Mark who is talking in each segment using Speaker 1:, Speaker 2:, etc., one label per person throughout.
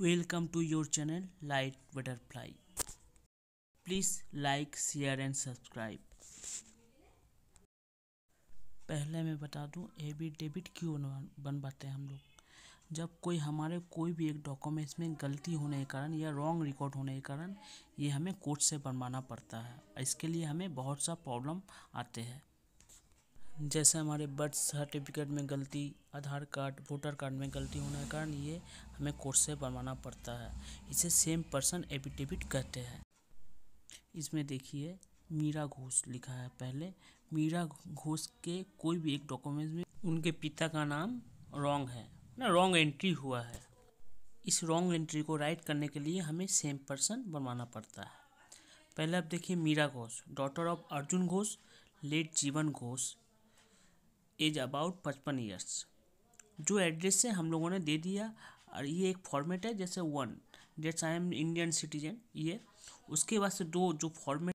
Speaker 1: welcome to your channel light butterfly please like share and subscribe पहले मैं बता दूं बी डेबिट क्यों बन पाते हैं हम लोग जब कोई हमारे कोई भी एक डॉक्यूमेंट्स में गलती होने के कारण या रॉन्ग रिकॉर्ड होने के कारण ये हमें कोर्ट से बनवाना पड़ता है इसके लिए हमें बहुत सा प्रॉब्लम आते हैं जैसे हमारे बर्थ सर्टिफिकेट में गलती आधार कार्ड वोटर कार्ड में गलती होने के कारण ये हमें कोर्ट से बनवाना पड़ता है इसे सेम पर्सन एफिडेविट कहते हैं इसमें देखिए मीरा घोष लिखा है पहले मीरा घोष के कोई भी एक डॉक्यूमेंट में उनके पिता का नाम रॉन्ग है ना रॉन्ग एंट्री हुआ है इस रॉन्ग एंट्री को राइट करने के लिए हमें सेम पर्सन बनवाना पड़ता है पहले आप देखिए Meera Ghosh daughter of Arjun Ghosh late Jiwan Ghosh age about पचपन ईयर्स जो एड्रेस है हम लोगों ने दे दिया और ये एक फॉर्मेट है जैसे one dates I am Indian citizen ये उसके बाद से दो जो फॉर्मेट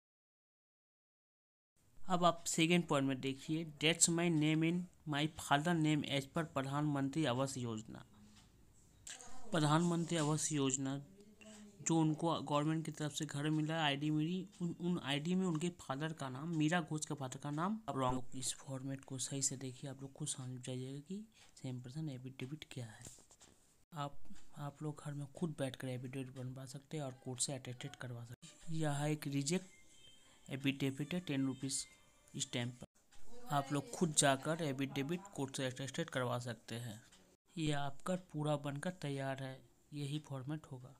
Speaker 1: अब आप सेकेंड पॉइंट में देखिए that's my name in my father name age पर प्रधानमंत्री आवास योजना प्रधानमंत्री आवास योजना जो उनको गवर्नमेंट की तरफ से घर मिला आईडी मिली उन उन आईडी में उनके फादर का नाम मीरा घोष के फादर का नाम आप लोग इस फॉर्मेट को सही से देखिए आप लोग को समझ जाइएगा कि सेम पर्सन एफिडेविट क्या है आप आप लोग घर में खुद बैठ कर एफिडेविट बनवा सकते हैं और कोर्ट से अटेस्टेड करवा सकते यह एक रिजेक्ट एफिडेविट है टेन रुपीज़ स्टैम्प आप लोग खुद जाकर एफिडेविट कोर्ट से अटेस्टेड करवा सकते हैं यह आपका पूरा बनकर तैयार है यही फॉर्मेट होगा